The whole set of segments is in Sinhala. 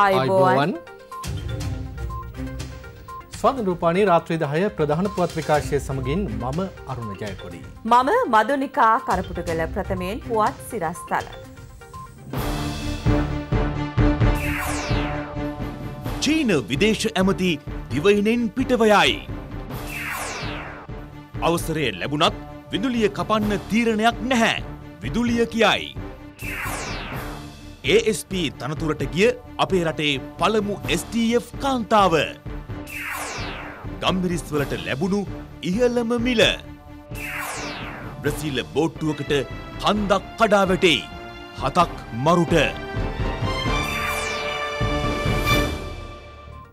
අයිබෝවන් ස්වද රූපානී රාත්‍රී දහය ප්‍රධාන පුවත් විකාශය සමගින් මම අරුණ ජයකොඩි. මම මදුනිකා කරපුට කළ ප්‍රථමයෙන් පුවත් සිරස්ථල. චීන විදේශ ඇමති දිවයිනෙන් පිටවයයි. අවසරය ලැබුණත් විදුලිය කපන්න තීරණයක් නැහැ. විදුලිය කියයි. ASP තනතුරට ගිය අපේ රටේ පළමු STF කාන්තාව. ගම්බිරිස්වලට ලැබුණු ඉහළම මිල. බ්‍රසීල බෝට්ටුවකට හන්දක් කඩා වැටෙයි. හතක් මරුට.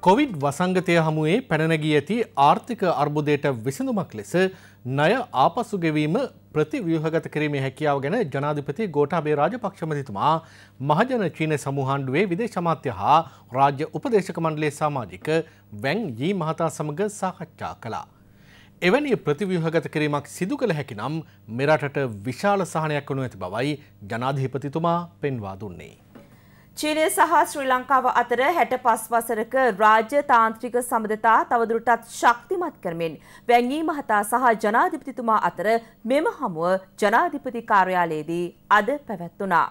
කොවිඩ් වසංගතය හමුවේ පැනනැගී ඇති ආර්ථික අර්බුදයට විසඳුමක් ලෙස ණය ආපසු ගෙවීම ප්‍රතිව්‍යහගත කිරීමේ හැකියාව ගැන ජනාධිපති ගෝටාබේ රාජපක්ෂමතිතුමා මහජන චීන සමූහන්ඩුවේ විදේශමාත්‍ය හා රාජ්‍ය උපදේශක මණ්ඩලේ සාමාජික වැං ජී මහතා සමඟ සාකච්ඡා කළා. එවැනි ප්‍රතිව්‍යහගත කිරීමක් සිදු කළ හැකි නම් මෙරටට විශාල සහනයක් වනු ඇති බවයි ජනාධිපතිතුමා පෙන්වා දුන්නේ. චීනය සහ ශ්‍රී ලංකාව අතර හැට පස් වසරක රාජ්‍ය තාන්ත්‍රික සබඳතා තවදුරටත් ශක්තිමත් කරමින් වැංගී මහතා සහ ජනාධිපතිතුමා අතර මෙම හමුව ජනාධිපති කාර්යාලයේදී අද පැවැත්වනා.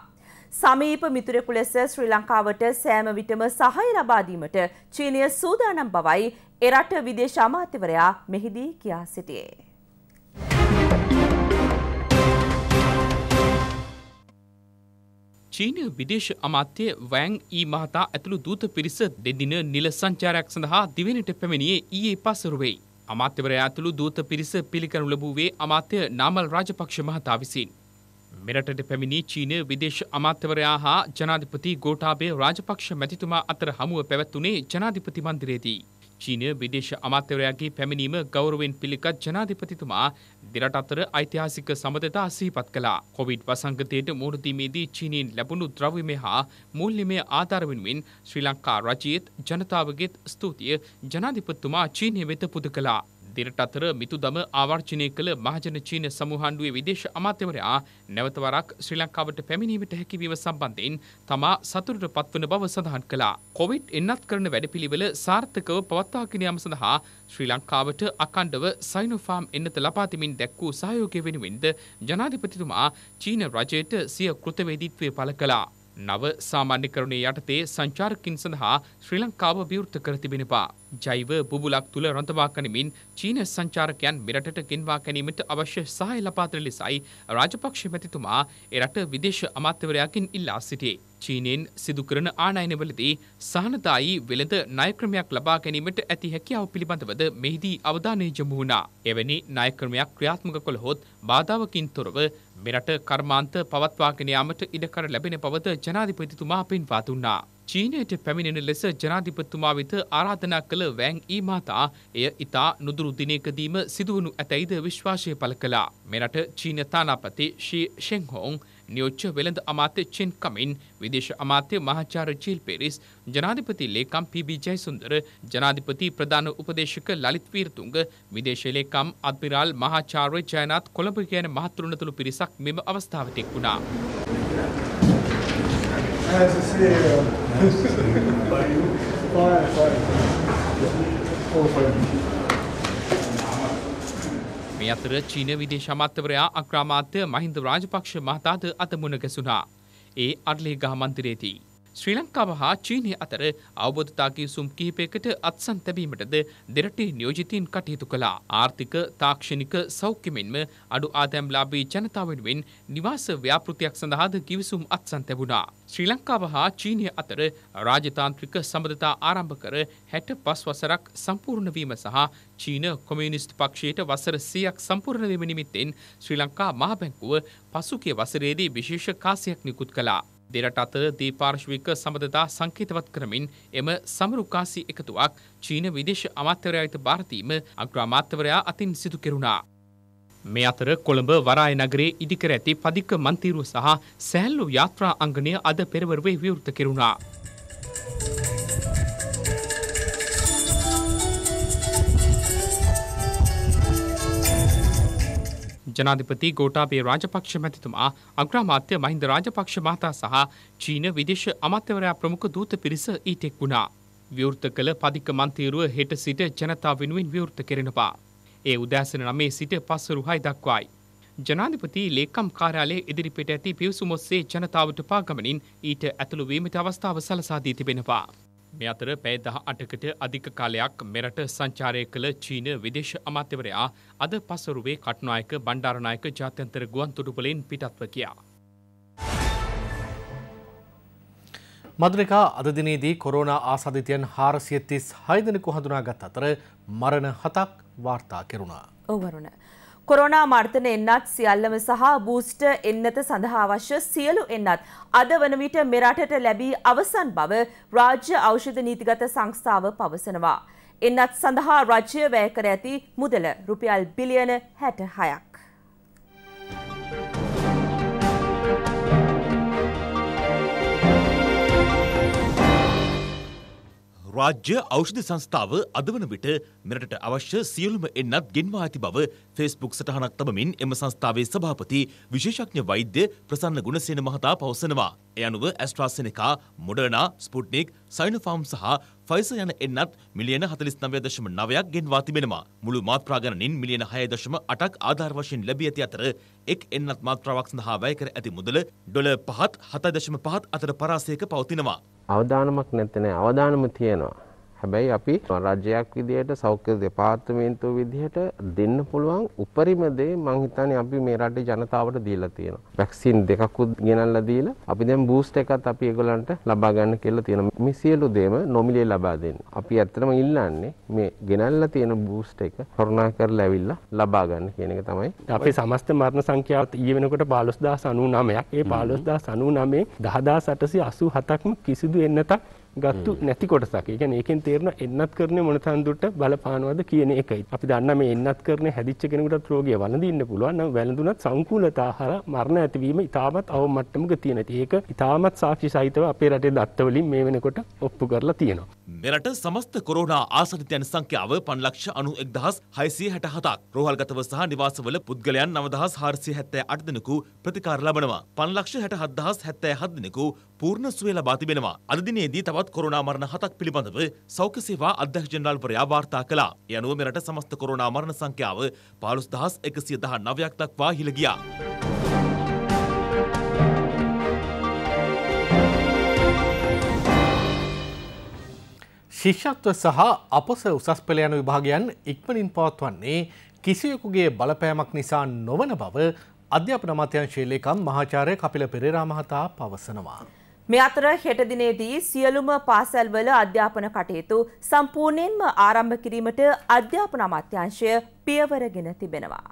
සමීප මිතුරෙකු ලෙස ශ්‍රී ලංකාවට සෑම විටම සහය ලබාදීමට චීනය සූදානම් බවයි එරට විදේශ අමාත්‍යවරයා මෙහිදී කියා සිටියේ. චීනය විදේශ අමාත්‍ය වෑන් ඊ මහතා ඇතුළු දූත පිරිස දෙදින නිල සංචාරයක් සඳහා දිවෙනට පැමිණියේ ඊයේ පසරුවෙයි. අමාත්‍යවරයා ඇතුළු දූත පිරිස පිළිකරනු ලැබුවේ අමාත්‍ය නාමල් රාජපක්ෂ මහතා විසින්. මෙරටට පැමිණි චීන විදේශ අමාත්‍යවරයා හා ජනාධිපති ගෝටාබේ රාජපක්ෂ මැතිතුමා අතර හමුව පැවැත්වුණේ ජනාධිපති මන්දිරයේදී. චීනය විදේශ අමාත්‍යවරයාගේ පැමිණීම ගෞරවෙන් පිළිගත් ජනාධිපතිතුමා දෙරට අතර ඓතිහාසික සමතතා සිහිපත් කළා. කොවිඩ් වසංගතයට මූර්තිමේදී චීනයෙන් ලැබුණු ද්‍රව්‍යමය හා මූල්‍යමය ආධාරවෙනුවෙන් ශ්‍රී ලංකා රජයේත් ජනතාවගේත් ස්තුතිය ජනාධිපතිතුමා චීනය වෙත පුද කළා. දෙරට අතර මිතුදම ආවර්ජනය කළ මහජන චීන සමූහන්ඩුවේ විදේශ අමාත්‍යවරයා නැවත වරක් ශ්‍රී ලංකාවට පැමිණීමට හැකිවීම සම්බන්ධයෙන් තමා සතුටට පත්වන බව සඳහන් කළා. කොවිඩ් එන්නත් කරන වැඩපිළිවෙල සාර්ථකව පවත්වාගෙන යාම සඳහා ශ්‍රී ලංකාවට අකණ්ඩව සයිනෝෆාම් එන්නත ලබා දෙමින් දැක්වූ සහයෝගය වෙනුවෙන්ද ජනාධිපතිතුමා චීන රජයට සිය කෘතවේදීත්වය පළ කළා. නව සාමාන්‍යකරණය යටතේ සංචාරකින් සඳහා ශ්‍රී ලංකාව විවෘත කර තිබෙනවා. ජෛව බුබුලක් තුළ රඳවා කනමින් චීන සංචාරකයන් මෙරටට ගෙන්වා ගැනීමට අවශ්‍ය සහාය ලබා දෙන ලෙසයි රාජපක්ෂ මැතිතුමා එරට විදේශ අමාත්‍යවරයාගෙන් ඉල්ලා සිටියේ. චීනෙන් සිදු කරන ආනයනවලදී සහනදායි වෙළඳ ණයක්‍රමයක් ලබා ගැනීමට ඇති හැකියාව පිළිබඳවද මෙහිදී අවධානය යොමු වුණා. එවැනි ණයක්‍රමයක් ක්‍රියාත්මක කළහොත් බාධාවකින් තොරව මෙරට කර්මාන්ත පවත්වාගෙන යාමට ඉඩකර ලැබෙන බවද ජනාධිපතිතුමා පෙන්වා දුන්නා. චීනයට පැමිණෙන ලෙස ජනාධිපතිතුමා වෙත ආරාධනා කළ වෑන් ඊ මාතා එය ඉතා නුදුරු දිනයකදීම සිදුවනු ඇතැයිද විශ්වාසය පළ කළා. මෙරට චීන තානාපති ශී ෂෙන්හෝන් නියෝච්ච වෙළඳ අමාත්‍ය චින් කමින් විදේශ අමාත්‍ය මහාචාර්ය චීල් පෙරිස් ජනාධිපති ලේකම් පීබී ජයසුන්දර ජනාධිපති ප්‍රධාන උපදේශක ලලිත් වීරතුංග විදේශ ලේකම් අද්මිරාල් මහාචාර්ය ජයනාත් කොළඹ කියන මහත්තුරුණතුළු පිරිසක් මෙම අවස්ථාවට එක් වුණා. As I say, uh... fire, fire. මේ අතර චීන විදේශ අමාත්‍යවරයා අක්‍රාමාත්‍ය මහින්ද රාජපක්ෂ මහතාද අතමුණ ගැසුණා. ඒ අර්ලේ ගහ මන්දිරයේදී ශ්‍රී ලංකාව හා චීනය අතර අවබෝධතාකිසුම් කිහිපයකට අත්සන් තැබීමටද දෙරටේ නියෝජිතීන් කටයුතු කළා. ආර්ථික තාක්ෂණික සෞඛ්‍යමෙන්ම අඩු ආදැම්ලාබී ජනතාවෙනුවෙන් නිවාස ව්‍යාපෘතියක් සඳහාද කිවිසුම් අත්සන් තැබුණා. ශ්‍රී ලංකාව හා චීනය අතර රාජතාන්ත්‍රික සබඳතා ආරම්භ කර හැට පස් වසරක් සම්පූර්ණ වීම සහ චීන කොමියනිස්ට් පක්ෂයට වසර 100ක් සම්පූර්ණ වීම නිමිත්තෙන් ශ්‍රී ලංකා මහ බැංකුව පසුගිය වසරේදී විශේෂ කාසියක් නිකුත් කළා. දෙරට අතර දීපාර්ශ්වික සබඳතා සංකේතවත් කරමින් එම සමරුකාසි එකතුවක් චීන විදේශ අමාත්‍යවරයා වෙත භාරතීම අග්‍රාමාත්‍යවරයා අතින් සිදු කෙරුණා. මේ අතර කොළඹ වරාය නගරයේ ඉදිකර ඇති පදික මන්තිරුව සහ සෑල්ලු යාත්‍රා අංගණය අද පෙරවරුවේ විවෘත කෙරුණා. ජනාධිපති ගෝටාබේ රාජපක්ෂ මැතිතුමා අග්‍රාමාත්‍ය මහින්ද රාජපක්ෂ මහතා සහ චීන විදේශ අමාත්‍යවරයා ප්‍රමුඛ දූත පිරිස ඊටෙක් වුණා. විවෘත කළ පදික මන්තීරුව හෙට සිට ජනතාව වෙනුවෙන් විවෘත කෙරෙනවා. ඒ උදෑසන නමේ සිට පස්සරු හයි දක්වායි. ජනාධිපති ලේකම් කාර්යාලයේ ඉදිරිපිට ඇති පිවිසුමොස්සේ ජනතාවට පාගමනින් ඊට ඇතුළු වීමට අවස්ථාව සලසා දී තිබෙනවා. මේ අතර පැය දහ අටකට අධික කාලයක් මෙරට සංචාරය කළ චීන විදේශ අමාත්‍යවරයා අද පසරුවේ කට්නායක බණ්ඩාරනායක ජාත්‍යන්තර ගුවන් තුඩුපලෙන් පිටත්ව කියා. මදුරිකා අද දිනේදී කොරෝනා ආසාධිතයන් හාරසියතිස් හයදෙනෙකු හඳුනාගත් අතර මරණ හතක් වාර්තා කෙරුණා. ඔවරුණ. කොරෝනා මර්තන එන්නත් සියල්ලම සහ බූස්ට එන්නත සඳහා අවශ්‍ය සියලු එන්නත් අද වන විට මෙරටට ලැබී අවසන් බව රාජ්‍ය ඖෂධ නීතිගත සංස්ථාව පවසනවා. එන්නත් සඳහා රජ්‍ය වැය කර ඇති මුදල රුපියල් බිලියන 66ක්. රාජ්‍ය ඖෂධ සංස්ථාව අද වන විට මෙරටට අවශ්‍ය සියලුම එන්නත් ගෙන්වා ඇති බව ෆේස්බුක් සටහනක් තබමින් එම සංස්ථාවේ සභාපති විශේෂඥ වෛද්‍ය ප්‍රසන්න ගුණසේන මහතා පවසනවා. ඒ අනුව ඇස්ට්‍රාසෙනෙකා, මොඩර්නා, ස්පුට්නික්, සයිනොෆාම් සහ ෆයිසර් යන එන්නත් මිලියන 49.9ක් ගෙන්වා තිබෙනවා. මුළු මාත්‍රා ගණනින් මිලියන 6.8ක් ආධාර වශයෙන් ලැබී ඇති අතර එක් එන්නත් මාත්‍රාවක් සඳහා වැය කර ඇති මුදල ඩොලර් 5ත් 7.5ත් අතර පරාසයක පවතිනවා. අවධානමක් නැත්තේ නෑ අවධානම තියෙනවා හැබැයි අපි රජයක් විදිහට සෞඛ්‍ය දෙපාර්තමේන්තුව විදිහට දෙන්න පුළුවන් උපරිම දේ මං හිතන්නේ අපි මේ රටේ ජනතාවට දීලා තියෙනවා. වැක්සින් දෙකක් උත් ගෙනල්ලා දීලා අපි දැන් බූස්ට් එකත් අපි ඒගොල්ලන්ට ලබා ගන්න කියලා තියෙනවා. මේ සියලු දේම නොමිලේ ලබා දෙන්න. අපි ඇත්තටම ඉල්ලන්නේ මේ ගෙනල්ලා තියෙන බූස්ට් එක කරුණා කරලා ඇවිල්ලා ලබා ගන්න කියන එක තමයි. අපේ සමස්ත මරණ සංඛ්‍යාව ඊ වෙනකොට 15099ක්. ඒ 15099 10887ක්ම කිසිදු එන්නතක් ගත්තු නැති කොටසක්. ඒ කියන්නේ ඒකෙන් තේරෙනවා එන්නත් කරන්නේ මොන තන්දුට බලපානවද කියන එකයි. අපි දන්නා මේ එන්නත් කරන්නේ හැදිච්ච කෙනෙකුටත් රෝගිය වළඳින්න පුළුවන්. නම් වැළඳුනත් සංකූලතාහාර මරණ ඇතිවීම ඉතාමත් අවම මට්ටමක තියෙනවා. ඒක ඉතාමත් සාක්ෂි සහිතව අපේ රටේ දත්ත වලින් මේ වෙනකොට ඔප්පු කරලා තියෙනවා. මෙරට සමස්ත කොරෝනා ආසනිතයන් සංඛ්‍යාව පන්ලක්ෂ අනු එක්දහස් හයිසිය හැටහතක් රෝහල්ගතව සහ නිවාසවල පුද්ගලයන් නවදහස් හාරසිය හැත්තෑ අට දෙනෙකු ප්‍රතිකාර ලබනවා. පන්ලක්ෂ හැට හත්දහස් හැත්තෑ හත් දෙනෙකු පූර්ණ සුවේ ලබා තිබෙනවා. අද දිනේදී තවත් තවත් කොරෝනා මරණ හතක් පිළිබඳව සෞඛ්‍ය සේවා අධ්‍යක්ෂ ජනරාල්වරයා වාර්තා කළා. ඒ අනුව මෙරට සමස්ත කොරෝනා මරණ සංඛ්‍යාව 15119ක් දක්වා හිල ගියා. ශිෂ්‍යත්ව සහ අපස උසස් පෙළ යන විභාගයන් ඉක්මනින් පවත්වන්නේ කිසියෙකුගේ බලපෑමක් නිසා නොවන බව අධ්‍යාපන අමාත්‍යංශයේ ලේකම් මහාචාර්ය කපිල පෙරේරා මහතා පවසනවා. මේ අතර හෙට දිනේදී සියලුම පාසල්වල අධ්‍යාපන කටයුතු සම්පූර්ණයෙන්ම ආරම්භ කිරීමට අධ්‍යාපන අමාත්‍යාංශය පියවරගෙන තිබෙනවා.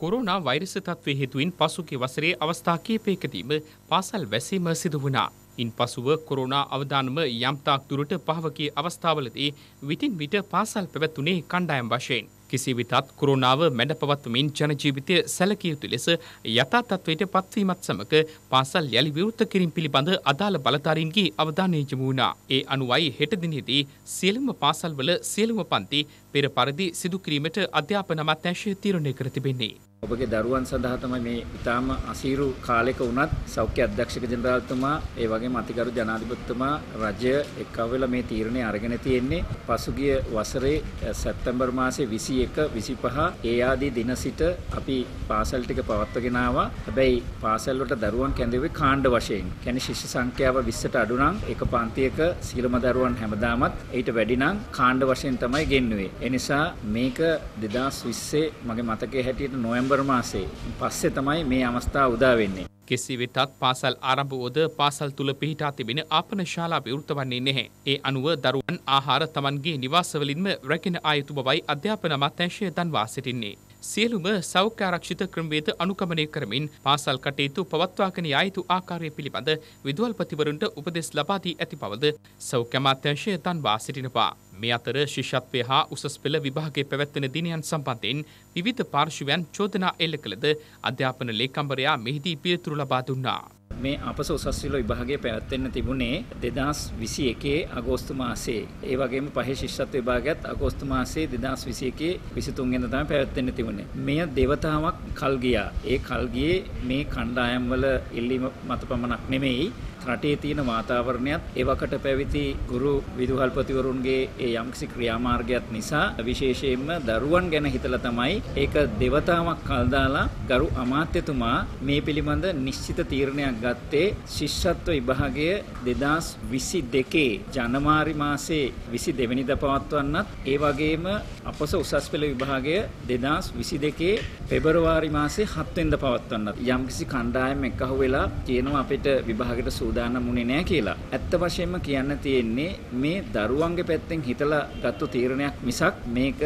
කොරුණා වෛරස තත්ත්වය හේතුවෙන් පසුගිය වසරේ අවස්ථා කිහිපයකදීම පාසල් වැසීම සිදු වුණා. ඉන් පසුව කොරුණා අවදානම යම්තාක් දුරට පහවකී අවස්ථාවලදී විටින් විට පාසල් පැවැත්ුණේ කණ්ඩායම් වශයෙන්. කිසිවිටත් කුරුණාව මැඩ පවත්වමින් ජනජීවිතය සැලකිය යුතු ලෙස යථා තත්වයට පත්වීමත් සමග පාසල් යළි විවෘත කිරීම පිළිබඳ අදාළ බලධාරීන්ගේ අවධානය යොමු වුණා. ඒ අනුවයි හෙට දිනේදී සියලුම පාසල්වල සියලුම පන්ති පෙර පරිදි සිදු කිරීමට අධ්‍යාපන අමාත්‍යාංශය තීරණය කර තිබෙන්නේ. ඔබගේ දරුවන් සඳහා තමයි මේ ඉතාම අසීරු කාලයක වුණත් සෞඛ්‍ය අධ්‍යක්ෂක ජනරාල්තුමා ඒ වගේම අතිගරු ජනාධිපතිතුමා රජය එක්කව වෙලා මේ තීරණය අරගෙන තියෙන්නේ පසුගිය වසරේ සැප්තැම්බර් මාසේ 21 25 ඒ ආදී දින සිට අපි පාසල් ටික පවත්වගෙන ආවා. හැබැයි පාසල් වලට දරුවන් කැඳෙවේ කාණ්ඩ වශයෙන්. කියන්නේ ශිෂ්‍ය සංඛ්‍යාව 20ට අඩු නම් එක පන්තියක සීලම දරුවන් හැමදාමත් ඊට වැඩි නම් කාණ්ඩ වශයෙන් තමයි ගෙන්නුවේ. ඒ නිසා මේක 2020 මගේ මතකයේ හැටියට නොවැම්බර් නොවැම්බර් මාසේ පස්සේ තමයි මේ අවස්ථාව උදා වෙන්නේ. කෙසේ වෙතත් පාසල් ආරම්භ වුවද පාසල් තුළ පිහිටා තිබෙන ආපන ශාලා විවෘත වන්නේ නැහැ. ඒ අනුව දරුවන් ආහාර තමන්ගේ නිවාසවලින්ම රැගෙන ආයුතු බවයි අධ්‍යාපන අමාත්‍යාංශය දන්වා සිටින්නේ. සියලුම සෞඛ්‍යාරක්ෂිත ක්‍රමවේද අනුකමනය කරමින් පාසල් කටයුතු පවත්වාගෙන යා යුතු ආකාරය පිළිබඳ විදුහල්පතිවරුන්ට උපදෙස් ලබා දී ඇති බවද සෞඛ්‍ය අමාත්‍යාංශය දන්වා සිටිනවා. මේ අතර ශිෂ්‍යත්වය හා උසස් පෙළ විභාගයේ පැවැත්වෙන දිනයන් සම්බන්ධයෙන් විවිධ පාර්ශ්වයන් චෝදනා එල්ල කළද අධ්‍යාපන ලේකම්වරයා මෙහිදී පිළිතුරු ලබා දුන්නා. මේ අපස උසස් පෙළ විභාගය පැවැත්වෙන්න තිබුණේ 2021 අගෝස්තු මාසයේ. ඒ වගේම පහේ ශිෂ්‍යත්ව විභාගයත් අගෝස්තු මාසයේ 2021 23 වෙනිදා තමයි පැවැත්වෙන්න තිබුණේ. මෙය දෙවතාවක් කල් ගියා. ඒ කල් ගියේ මේ කණ්ඩායම් වල ඉල්ලීම මත පමණක් නෙමෙයි රටේ තියෙන වාතාවරණයත් එවකට පැවිති ගුරු විදුහල්පතිවරුන්ගේ ඒ යම්කිසි ක්‍රියාමාර්ගයක් නිසා විශේෂයෙන්ම දරුවන් ගැන හිතලා තමයි ඒක දෙවතාවක් කල් දාලා ගරු අමාත්‍යතුමා මේ පිළිබඳ නිශ්චිත තීරණයක් ගත්තේ ශිෂ්‍යත්ව විභාගය 2022 ජනවාරි මාසේ 22 වෙනිදා පවත්වන්නත් ඒ වගේම අපොස උසස් පෙළ විභාගය 2022 පෙබරවාරි මාසේ 7 වෙනිදා පවත්වන්නත් යම්කිසි කණ්ඩායම් එක්කහුවෙලා කියනවා අපිට විභාගයට සූදානම් සූදානම් වුණේ නැහැ කියලා. ඇත්ත වශයෙන්ම කියන්න තියෙන්නේ මේ දරුවන්ගේ පැත්තෙන් හිතලා ගත්තු තීරණයක් මිසක් මේක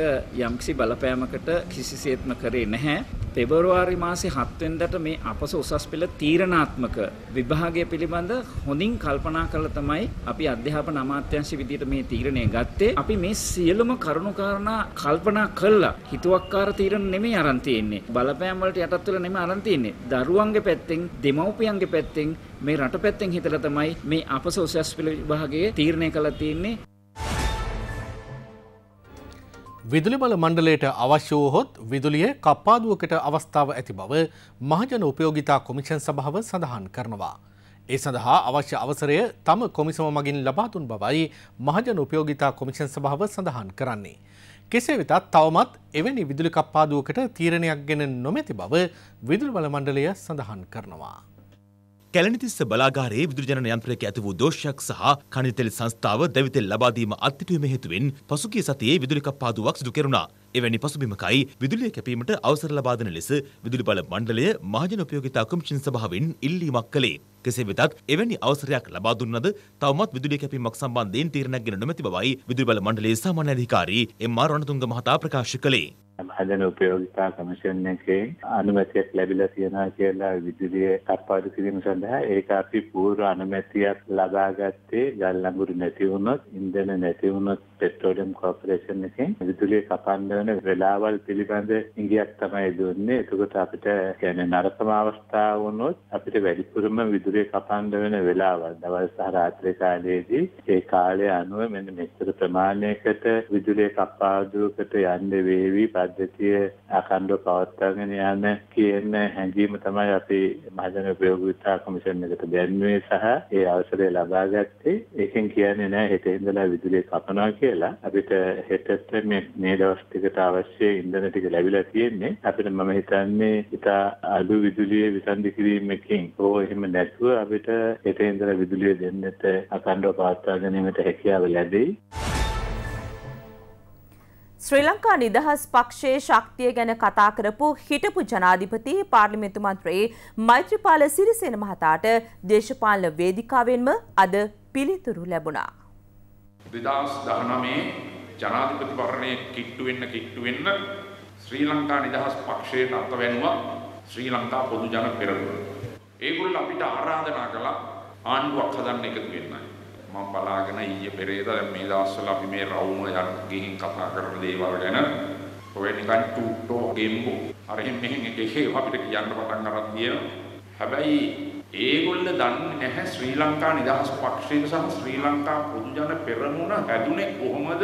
යම්කිසි බලපෑමකට කිසිසේත්ම කරේ නැහැ. පෙබරවාරි මාසේ 7 වෙනිදාට මේ අපස උසස් පෙළ තීරණාත්මක විභාගය පිළිබඳ හොඳින් කල්පනා කරලා තමයි අපි අධ්‍යාපන අමාත්‍යාංශ විදියට මේ තීරණය ගත්තේ. අපි මේ සියලුම කරුණු කාරණා කල්පනා කළා. හිතුවක්කාර තීරණ නෙමෙයි අරන් තියෙන්නේ. බලපෑම් වලට යටත් වෙලා නෙමෙයි අරන් තියෙන්නේ. දරුවන්ගේ පැත්තෙන්, දෙමව්පියන්ගේ පැත්තෙන් මේ රට පැත්තෙන් හිතලා තමයි මේ අපස උසස් පෙළ විභාගයේ තීරණය කළා තියෙන්නේ. විදුලිබල මණ්ඩලයට අවශ්‍ය වූහොත් විදුලිය කප්පාදුවකට අවස්ථාව ඇති බව මහජන උපයෝගිතා කොමිෂන් සභාව සඳහන් කරනවා. ඒ සඳහා අවශ්‍ය අවසරය තම කොමිසම මගින් ලබාතුන් බවයි මහජන උපයෝගිතා කොමිෂන් සභාව සඳහන් කරන්නේ. කෙසේ වෙතත් තවමත් එවැනි විදුලි කප්පාදුවකට තීරණයක් ගෙන නොමැති බව විදුල්බල මණ්ඩලය සඳහන් කරනවා. කැලණිතිස්ස බලාගාරයේ විදුලිජනන යන්ත්‍රයක ඇති වූ දෝෂයක් සහ කණිතෙල් සංස්ථාව දැවිතෙල් ලබා දීම අත්හිටුවීම හේතුවෙන් පසුගිය සතියේ විදුලි කප්පාදුවක් සිදු කෙරුණා. එවැනි පසුබිමකයි විදුලිය කැපීමට අවසර ලබා දෙන ලෙස විදුලි බල මණ්ඩලය මහජන උපයෝගිතා කොමිෂන් සභාවෙන් ඉල්ලීමක් කළේ. කෙසේ වෙතත් එවැනි අවසරයක් ලබා දුන්නද තවමත් විදුලිය කැපීමක් සම්බන්ධයෙන් තීරණයක් ගෙන නොමැති බවයි විදුලි බල මණ්ඩලයේ සාමාන්‍ය අධිකාරී එම් ආර් රණතුංග මහතා ප්‍රකාශ කළේ. මහදන උපයෝගිතා කමිෂන් එකේ අනුමැතියක් ලැබිලා තියෙනවා කියලා විදුලිය කප්පාදු කිරීම සඳහා ඒක අපි පූර්ව අනුමැතියක් ලබා ගත්තේ ගල්ලඟුරු නැති වුණොත් ඉන්ධන නැති වුණොත් පෙට්‍රෝලියම් කෝපරේෂන් එකෙන් විදුලිය කපන්න වෙන වෙලාවල් පිළිබඳ ඉඟියක් තමයි දුන්නේ. එතකොට අපිට කියන්නේ නරකම අවස්ථා වුණොත් අපිට වැඩිපුරම විදුලිය උතුරේ කපන්න වෙන වෙලාවල් දවල් සහ රාත්‍රී කාලයේදී ඒ කාලය අනුව මෙන්න මෙච්චර ප්‍රමාණයකට විදුලිය කපාදුවකට යන්න වේවි පද්ධතිය අඛණ්ඩව පවත්වාගෙන යන කියන හැඟීම තමයි අපි මහජන ප්‍රයෝගිතා කොමිෂන් එකට දැන්වේ සහ ඒ අවසරය ලබා ගත්තේ ඒකෙන් කියන්නේ නෑ හෙට ඉඳලා විදුලිය කපනවා කියලා අපිට හෙටත් මේ මේ දවස් ටිකට අවශ්‍ය ඉන්ධන ටික ලැබිලා තියෙන්නේ අපිට මම හිතන්නේ ඉතා අඩු විදුලිය විසන්ධි කිරීමකින් හෝ එහෙම නැත්නම් නැතුව අපිට හෙට ඉඳලා විදුලිය දෙන්නට අකණ්ඩව පවත්වා ගැනීමට හැකියාව ලැබෙයි. ශ්‍රී ලංකා නිදහස් පක්ෂයේ ශක්තිය ගැන කතා කරපු හිටපු ජනාධිපති පාර්ලිමේන්තු මන්ත්‍රී මෛත්‍රීපාල සිරිසේන මහතාට දේශපාලන වේදිකාවෙන්ම අද පිළිතුරු ලැබුණා. 2019 ජනාධිපතිවරණයේ කිට්ටු වෙන්න කිට්ටු වෙන්න ශ්‍රී ලංකා නිදහස් පක්ෂයට අත වෙනවා ශ්‍රී ලංකා පොදු ජන පෙරමුණ. ඒගොල්ලෝ අපිට ආරාධනා කළා ආණ්ඩුවක් හදන්න එකතු වෙන්න. මම බලාගෙන ඊයේ පෙරේදා දැන් මේ දවස්වල අපි මේ රවුම යන ගිහින් කතා කරන දේවල් ගැන ඔය නිකන් ටූටෝ ගෙම්බු අර එහෙම මෙහෙම එකේ අපිට කියන්න පටන් අරන් තියෙනවා. හැබැයි ඒගොල්ල දන්නේ නැහැ ශ්‍රී ලංකා නිදහස් පක්ෂය සහ ශ්‍රී ලංකා පොදු ජන පෙරමුණ හැදුනේ කොහොමද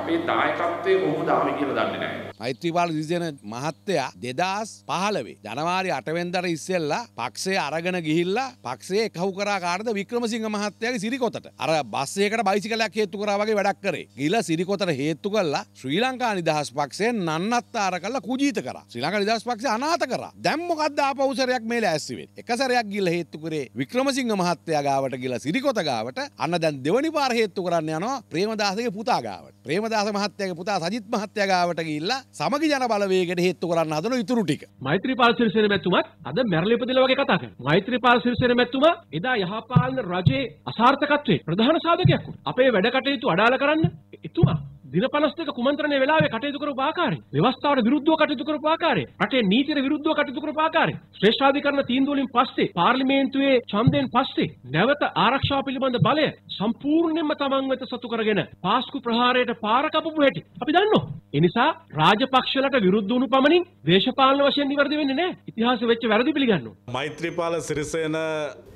අපේ දායකත්වය කොහොමද ආවේ කියලා දන්නේ නැහැ. මෛත්‍රීපාල දිසිසේන මහත්තයා 2015 ජනවාරි 8 වෙනිදාට ඉස්සෙල්ලා පක්ෂය අරගෙන ගිහිල්ලා පක්ෂයේ එකහුව කරා කාටද වික්‍රමසිංහ මහත්තයාගේ සිරිකොතට. අර බස් එකකට බයිසිකලයක් හේතු කරා වගේ වැඩක් කරේ. ගිහිල්ලා සිරිකොතට හේතු කළා ශ්‍රී ලංකා නිදහස් පක්ෂය නන්නත්තර කරලා කුජීත කරා. ශ්‍රී ලංකා නිදහස් පක්ෂය අනාථ කරා. දැන් මොකද්ද ආපෞසරයක් මේල ඇස්සි වෙන්නේ? එක සැරයක් ගිහිල්ලා හේතු කරේ වික්‍රමසිංහ මහත්තයා ගාවට ගිහිල්ලා සිරිකොත ගාවට අන්න දැන් දෙවනි පාර හේතු කරන්න යනවා ප්‍රේමදාසගේ පුතා ගාවට. ප්‍රේම ප්‍රේමදාස මහත්තයගේ පුතා සජිත් මහත්තයා ගාවට ගිහිල්ලා සමගි ජන බලවේගයට හේතු කරන්න හදන ඉතුරු ටික. මෛත්‍රීපාල සිරිසේන මැතිතුමත් අද මැරලි ඉපදින වගේ කතා කරනවා. මෛත්‍රීපාල සිරිසේන මැතිතුමා එදා යහපාලන රජයේ අසාර්ථකත්වයේ ප්‍රධාන සාධකයක් වුණා. අපේ වැඩ කටයුතු අඩාල කරන්න එතුමා දින 52 කුමන්ත්‍රණයේ වෙලාවේ කටයුතු කරපු ආකාරය, ව්‍යවස්ථාවට විරුද්ධව කටයුතු කරපු ආකාරය, රටේ නීතියට විරුද්ධව කටයුතු කරපු ආකාරය, ශ්‍රේෂ්ඨාධිකරණ තීන්දුව වලින් පස්සේ පාර්ලිමේන්තුවේ ඡන්දයෙන් පස්සේ නැවත ආරක්ෂාව පිළිබඳ බලය සම්පූර්ණයෙන්ම තමන් වෙත සතු කරගෙන පාස්කු ප්‍රහාරයට පාර කපපු හැටි අපි දන්නවා. ඒ නිසා රාජපක්ෂ වලට විරුද්ධ වුණු පමණින් දේශපාලන වශයෙන් නිවැරදි වෙන්නේ නැහැ. ඉතිහාසෙ වෙච්ච වැරදි පිළිගන්නවා. මෛත්‍රීපාල සිරිසේන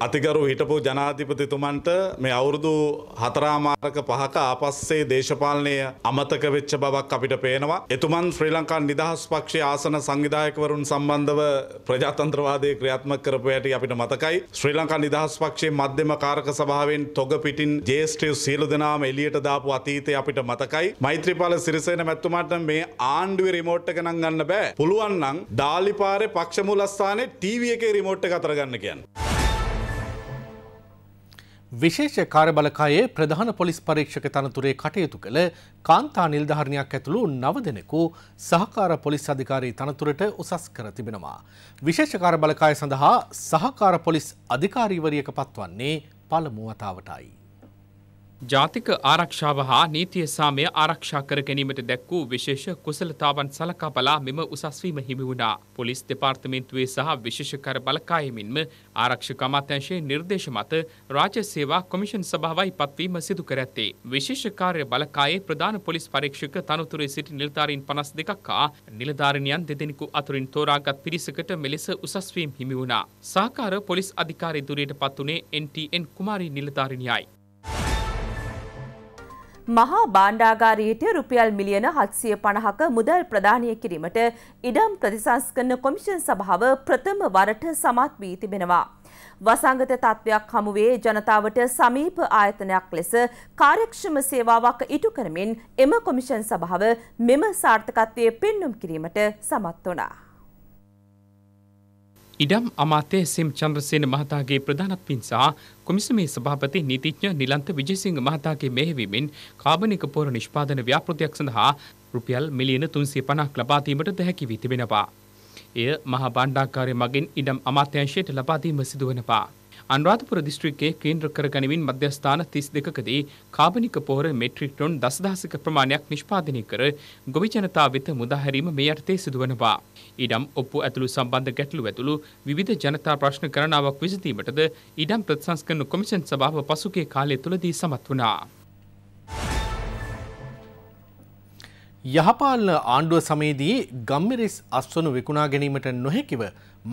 අතිගරු හිටපු ජනාධිපතිතුමන්ට මේ අවුරුදු හතරාමාරක පහක ආපස්සේ දේශපාලනය අමතක වෙච්ච බවක් අපිට පේනවා. එතුමන් ශ්‍රී ලංකා නිදහස් පක්ෂයේ ආසන සංවිධායකවරුන් සම්බන්ධව ප්‍රජාතන්ත්‍රවාදයේ ක්‍රියාත්මක කරපු හැටි අපිට මතකයි. ශ්‍රී ලංකා නිදහස් පක්ෂයේ මධ්‍යම කාරක සභාවෙන් තොග පිටින් ජේෂ්ඨයෝ සියලු දෙනාම එළියට දාපු අතීතය අපිට මතකයි. මෛත්‍රීපාල සිරිසේන මැතිතුමාට මේ ආණ්ඩුවේ රිමෝට් එක නම් ගන්න බෑ. පුළුවන් නම් ඩාලිපාරේ පක්ෂ මූලස්ථානයේ ටීවී එකේ රිමෝට් එක අතර ගන්න කියන්නේ. විශේෂ කාර්බලකායේ ප්‍රධාන පොලිස් පරීක්ෂක තනතුරේ කටයුතු කළ කාන්තා නිල්ධාරණයක් ඇතුළු නව දෙනෙකු සහකාර පොලිස් අධිකාරී තනතුරට උසස් කර තිබෙනවා. විශේෂ කාර්බලකාය සඳහා සහකාර පොලිස් අධිකාරීවරියක පත්වන්නේ පළමුුවතාවටයි. ජාතික ආරක්ෂාව හා නීතිය සාමය ආරක්ෂා කර ගැනීමට දැක් වූ විශේෂ කුසලතාවන් සලකා බලා මෙම උසස්වීම හිමි වුණා. පොලිස් දෙපාර්තමේන්තුවේ සහ විශේෂකර බලකායමින්ම ආරක්ෂක අමාත්‍යංශයේ නිර්දේශ මත රාජ්‍ය සේවා කොමිෂන් සභාවයි පත්වීම සිදු කර ඇත්තේ. විශේෂ කාර්ය බලකායේ ප්‍රධාන පොලිස් පරීක්ෂක තනතුරේ සිටි නිලධාරීන් 52ක් හා නිලධාරිනියන් දෙදෙනෙකු අතුරින් තෝරාගත් පිරිසකට මෙලෙස උසස්වීම හිමි වුණා. සහකාර පොලිස් අධිකාරී ධුරයට පත් වුණේ NTN කුමාරී නිලධාරිනියයි. මහා බාණ්ඩාගාරයට රුපියල් මිලියන හත්සිය පණහක මුදල් ප්‍රධානය කිරීමට ඉඩම් ප්‍රතිසංස්කරන කොමිෂන් සභාව ප්‍රථම වරට සමත් වී තිබෙනවා. වසංගත තත්ත්වයක් හමුවේ ජනතාවට සමීප ආයතනයක් ලෙස කාර්යක්ෂම සේවාවක් ඉටු කරමින් එම කොමිෂන් සභාව මෙම සාර්ථකත්වය පෙන්නුම් කිරීමට සමත් වනා. ඉඩම් අමාත්‍ය සෙම් චන්ද්‍රසේන මහතාගේ ප්‍රධානත්වින් සහ කොමිසමේ සභාපති නීතිඥ නිලන්ත විජේසිංහ මහතාගේ මෙහෙවීමෙන් කාබනික පොර නිෂ්පාදන ව්‍යාපෘතියක් සඳහා රුපියල් මිලියන 350ක් ලබා දීමට හැකි වී තිබෙනවා. එය මහා භාණ්ඩාකාරය මගින් ඉඩම් අමාත්‍යංශයට ලබා දීම සිදු වෙනවා. අනුරාධපුර දිස්ත්‍රික්කයේ කේන්ද්‍ර කර ගනිමින් මධ්‍යස්ථාන 32කදී කාබනික පොහොර මෙට්‍රික් ටොන් දසදහසක ප්‍රමාණයක් නිෂ්පාදනය කර ගොවි ජනතාව වෙත මුදා හැරීම මේ යටතේ සිදුවනවා. ඊඩම් ඔප්පු ඇතුළු සම්බන්ධ ගැටලු ඇතුළු විවිධ ජනතා ප්‍රශ්න ගණනාවක් විසඳීමටද ඊඩම් ප්‍රතිසංස්කරණ කොමිෂන් සභාව පසුගිය කාලය තුලදී සමත් වුණා. යහපාලන ආණ්ඩුව සමයේදී ගම්මිරිස් අස්වනු විකුණා ගැනීමට නොහැකිව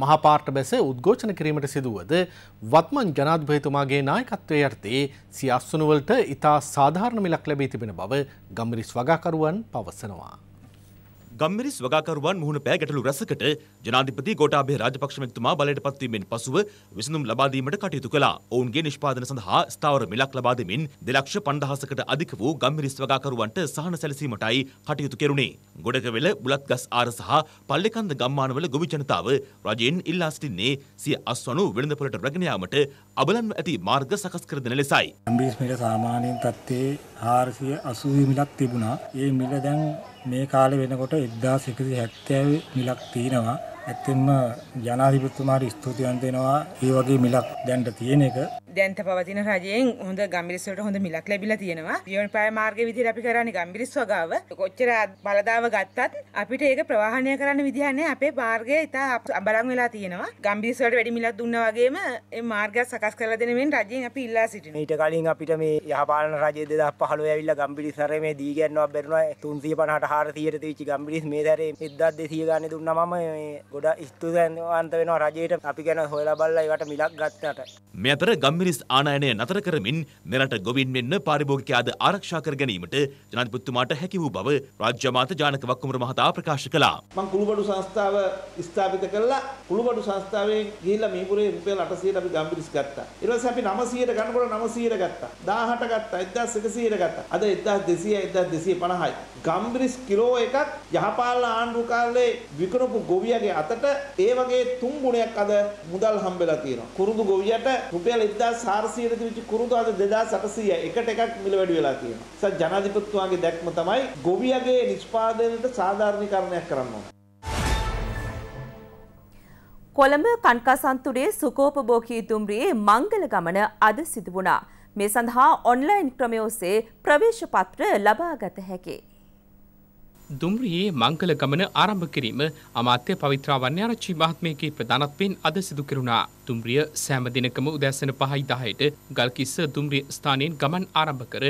මහපාර්ට බැස උද්ඝෝෂණ කිරීමට සිදුවද වත්මන් ජනාධිපතිතුමාගේ නායකත්වය යටතේ සිය අස්වනුවලට ඉතා සාධාරණ මිලක් ලැබී තිබෙන බව ගම්රිස් වගාකරුවන් පවසනවා. ගම්මිරි ස්වගාකරුවන් මුහුණ පෑ ගැටලු රැසකට ජනාධිපති ගෝඨාභය රාජපක්ෂ මෙතුමා බලයට පත්වීමෙන් පසුව විසඳුම් ලබා දීමට කටයුතු කළා. ඔවුන්ගේ නිෂ්පාදන සඳහා ස්ථාවර මිලක් ලබා දෙමින් 250000කට අධික වූ ගම්මිරි ස්වගාකරුවන්ට සහන සැලසීමටයි කටයුතු කෙරුණේ. ගොඩකවෙල බුලත්ගස් ආර සහ පල්ලෙකන්ද ගම්මානවල ගොවි ජනතාව රජයෙන් ඉල්ලා සිටින්නේ සිය අස්වනු වෙළඳපොළට රැගෙන යාමට අබලන්ව ඇති මාර්ග සකස් කර දෙන ලෙසයි. ගම්බිරිස් මිල සාමාන්‍යයෙන් තත්ත්වයේ 480 මිලක් තිබුණා. ඒ මිල දැන් මේ කාලේ වෙනකොට 1170 මිලක් තියෙනවා. ඇත්තෙන්ම ජනාධිපතිතුමාට ස්තුතිවන්ත වෙනවා මේ වගේ මිලක් දැන්ට තියෙන එක. දැන්ත පවතින රජයෙන් හොඳ ගම්බිරිස් වලට හොඳ මිලක් ලැබිලා තියෙනවා. පියවන පාය මාර්ගයේ විදිහට අපි කරන්නේ ගම්බිරිස් වගාව. කොච්චර බලදාව ගත්තත් අපිට ඒක ප්‍රවාහණය කරන්න විදිහ නැහැ. අපේ මාර්ගය ඉතා අඹලන් වෙලා තියෙනවා. ගම්බිරිස් වලට වැඩි මිලක් දුන්නා වගේම මේ මාර්ගය සකස් කරලා දෙන මෙන් රජයෙන් අපි ඉල්ලා සිටිනවා. ඊට කලින් අපිට මේ යහපාලන රජය 2015 ඇවිල්ලා ගම්බිරිස් සැරේ මේ දී ගන්නවක් බැරිුණා 350ට 400ට තිවිච්ච ගම්බිරිස් මේ සැරේ 1200 ගානේ දුන්නා මම මේ ගොඩ ස්තුදන්වන්ත වෙන රජයට අපි ගැන හොයලා බල්ලා ඒවට මිලක් ගත්තට. මේ අතර ගම්මිරිස් ආනයනය නතර කරමින් මෙරට ගොවින් වෙන්න පාරිභෝගිකයාද ආරක්ෂා කර ගැනීමට ජනාධිපතිතුමාට හැකි වූ බව රාජ්‍ය අමාත්‍ය ජානක වක්කුමර මහතා ප්‍රකාශ කළා. මම කුළුබඩු සංස්ථාව ස්ථාපිත කළා. කුළුබඩු සංස්ථාවේ ගිහිල්ලා මීපුරේ රුපියල් 800 අපි ගම්මිරිස් ගත්තා. ඊට පස්සේ අපි 900ට ගන්නකොට 900 ගත්තා. 1800 ගත්තා. 1100 ගත්තා. අද 1200 1250යි. ගම්බිරිස් කිලෝ එකක් යහපාලන ආණ්ඩු කාලේ විකුණපු ගොවියගේ අතට ඒ වගේ තුන් ගුණයක් අද මුදල් හම්බෙලා තියෙනවා. කුරුදු ගොවියට රුපියල් 1400 තිබිච්ච කුරුදු අද 2800 එකට එකක් මිල වැඩි වෙලා තියෙනවා. ඒසත් ජනාධිපතිතුමාගේ දැක්ම තමයි ගොවියගේ නිෂ්පාදනයට සාධාරණීකරණයක් කරන්න ඕන. කොළඹ කණ්කාසන්තුරේ සුකෝපභෝගී දුම්රියේ මංගල ගමන අද සිදු වුණා. මේ සඳහා ඔන්ලයින් ක්‍රමය ඔස්සේ ප්‍රවේශ පත්‍ර ලබාගත හැකියි. දුම්රියේ මංකල ගමන ආරම්භ කිරීම අමාත්‍ය පවිත්‍රා වන්‍යාරච්චි මහත්මයගේ ප්‍රධානත්වයෙන් අද සිදු කෙරුණා. දුම්රිය සෑම දිනකම උදැසන පහයි දහයට ගල්කිස්ස දුම්රිය ස්ථානයෙන් ගමන් ආරම්භ කර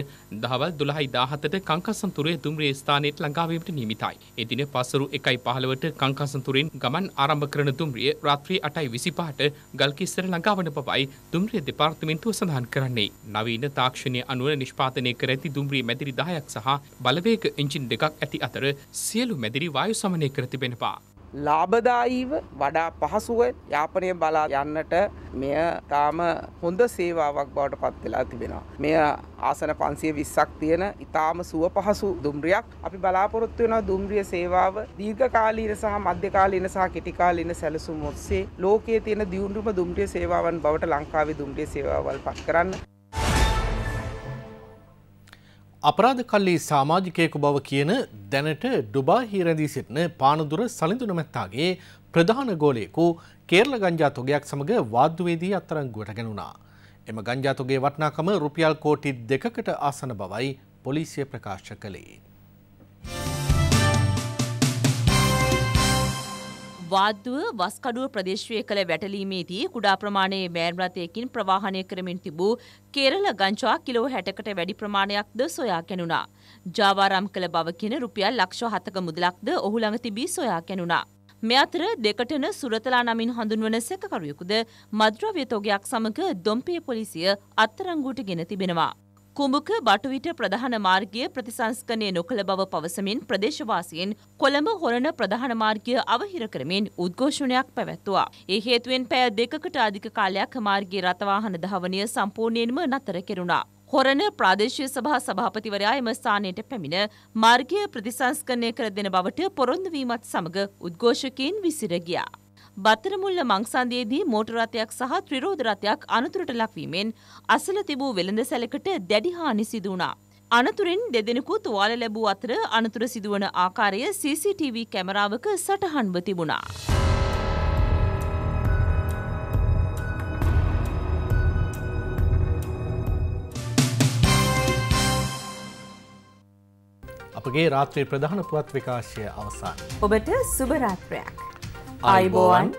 දහවල් දොළහයි දාහතට කංකසන්තුරේ දුම්රිය ස්ථානයට ළඟාවීමට නියමිතයි. එදින පසරු එකයි පහළවට කංකසන්තුරෙන් ගමන් ආරම්භ කරන දුම්රිය රාත්‍රී අටයි විසිපහට ගල්කිස්සර ළඟාවන බවයි දුම්රිය දෙපාර්තමෙන්තුව සඳහන් කරන්නේ. නවීන තාක්ෂණය අනුව නිෂ්පාදනය කර ඇති දුම්රිය මැදිරි දහයක් සහ බලවේග එංජින් දෙකක් ඇති අතර සියලු මැදිරි වායු සමනය කර තිබෙනවා. ලාබදායිව වඩා පහසුව යාපනය බලා යන්නට මෙය තාම හොඳ සේවාවක් බවට පත් වෙලා තිබෙනවා. මෙය ආසන පන්සිය විස්සක් තියෙන ඉතාම සුව පහසු දුම්රියක් අපි බලාපොරොත්තු වෙන දුම්රිය සේවාව දීර්ඝකාලීන සහ මධ්‍යකාලීන සහ කෙටිකාලීන සැලසුම් ඔස්සේ ලෝකයේ තියෙන දියුණුම දුම්රිය සේවාවන් බවට ලංකාවේ දුම්රිය සේවාවල් පත් කරන්න අපරාධ කල්ලි සාමාජිකයකු බව කියන දැනට ඩුබා හිරැඳී සිටින පානදුර සලිඳුනමැත්තාගේ ප්‍රධාන ගෝලයෙකු කේරල ගංජා තොගයක් සමඟ වාද්‍යවේදී අත්තරංගුවට ගැනුණා. එම ගංජාතුගේ වටනාකම රුපියල් කෝටි දෙකකට ආසන බවයි පොලිසිය ප්‍රකාශ කළේ. වාද්දුව වස්කඩුව ප්‍රදේශවය කළ වැටලීමේදී කුඩා ප්‍රමාණයේ මෑන්රථයකින් ප්‍රවාහනය කරමින් තිබූ කේරල ගංචා කිලෝ හැටකට වැඩි ප්‍රමාණයක්ද සොයා කැනුණා. ජාවාරම් කළ බව කියන රුපියල් ලක්ෂ හතක මුදලක්ද ඔහු ළඟ තිබී සොයා කැනුණා. මේ අතර දෙකටන සුරතලා නමින් හඳුන්වන සැකකරුවෙකුද මද්‍රව්‍ය තොගයක් සමග දොම්පේ පොලිසිය අත්තරංගුවට ගෙන තිබෙනවා. කුඹුක බටුවිට ප්‍රධාන මාර්ගය ප්‍රතිසංස්කනය නොකළ බව පවසමින් ප්‍රදේශවාසයෙන් කොළඹ හොරණ ප්‍රධාන මාර්ගය අවහිර කරමින් උද්ඝෝෂණයක් පැවැත්තුවා. ඒ හේතුවෙන් පැය දෙකකට අධික කාලයක් මාර්ගයේ රථවාහන ධාවනය සම්පූර්ණයෙන්ම නතර කෙරුණා. හොරණ ප්‍රාදේශීය සභා සභාපතිවරයා එම ස්ථානයට පැමිණ මාර්ගය ප්‍රතිසංස්කරණය කර දෙන බවට පොරොන්දු වීමත් සමග උද්ඝෝෂකයන් විසිර ගියා. බත්තරමුල්ල මංසන්දයේදී මෝටර් රථයක් සහ ත්‍රිරෝධ රථයක් අනතුරට ලක්වීමෙන් අසල තිබූ වෙළඳ සැලකට දැඩි හානි සිදු වුණා. අනතුරෙන් දෙදෙනෙකු තුවාල ලැබූ අතර අනතුර සිදුවන ආකාරය CCTV කැමරාවක සටහන්ව තිබුණා. අපගේ රාත්‍රී ප්‍රධාන පුවත් විකාශය අවසන්. ඔබට සුබරාත්‍රයක්. අයිබෝවන්